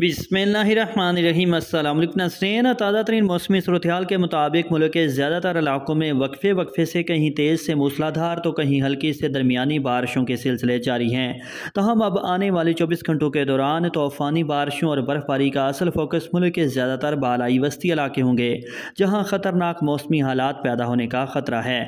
बिसमीम अल्लाम नसरन ताज़ा तरीन मौसमी सूरत के मुताबिक मुल्क के ज़्यादातर इलाकों में वक्फे वक्फे से कहीं तेज़ से मूसलाधार तो कहीं हल्की से दरमियानी बारिशों के सिलसिले जारी हैं तहम अब आने वाले चौबीस घंटों के दौरान तूफ़ानी बारिशों और बर्फ़बारी का असल फोकस मुल्क के ज़्यादातर बालाई वस्ती इलाके होंगे जहाँ ख़तरनाक मौसमी हालात पैदा होने का ख़तरा है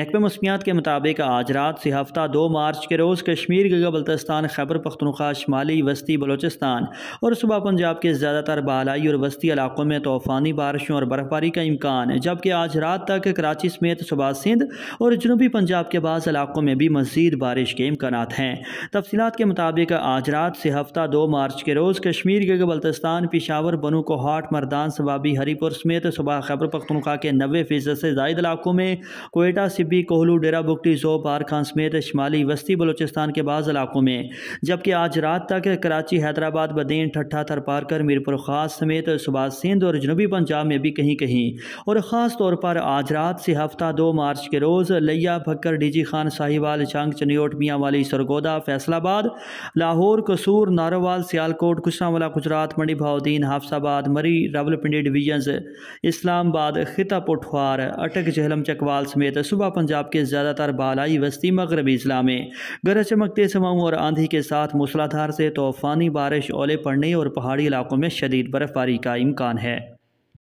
महकमे मौसमियात के मुताबिक आज रात से हफ्ता दो मार्च के रोज़ कश्मीर गगा बल्तस्तान खैबर पख्तनखा शुमाली वस्ती बलोचिस्तान और सुबह सुबह पंजाब के ज़्यादातर बालाई और वस्ती इलाकों में तूफ़ानी बारिशों और बर्फबारी का इम्कान है जबकि आज रात तक कराची समेत सुबह सिंध और जनूबी पंजाब के बाद इलाकों में भी मजीद बारिश के इम्कान हैं तफसीत के मुताबिक आज रात से हफ्ता दो मार्च के रोज़ कश्मीर के बल्तिस्तान पिशावर बनू कोहाट मरदान सबाबी हरीपुर समेत सुबह खैबर पख्तनखा के नबे फीसद से जायद इलाकों में कोयटा सिब्बी कोहलू डेरा बुगटी जो खान समेत शुमाली वस्ती बलोचिस्तान के बाद इलाकों में जबकि आज रात तक कराची हैदराबाद बदीन ठट्ठा थर पार कर मीरपुर खास समेत सुबह सिंध और जनूबी पंजाब में भी कहीं कहीं और ख़ास तौर पर आज रात से हफ्ता दो मार्च के रोज़ लैया भक्कर डीजी खान साहिवाल झांग चनियोट मियाँ वाली सरगोदा फैसलाबाद लाहौर कसूर नारोवाल सियालकोट कुशरावाला गुजरात मंडी भाउद्दीन हाफसाबाद मरी रावलपिंडी डिवीजन्स इस्लामाबाद खिता पुठवार अटक जहलम चकवाल समेत सुबह पंजाब के ज़्यादातर बालाई वस्ती मगरबी अजला में गरज चमकते समाऊँ और आंधी के साथ मूसलाधार से तूफ़ानी बारिश ओले पड़ने और पहाड़ी इलाकों में शदीद बर्फ़बारी का इम्कान है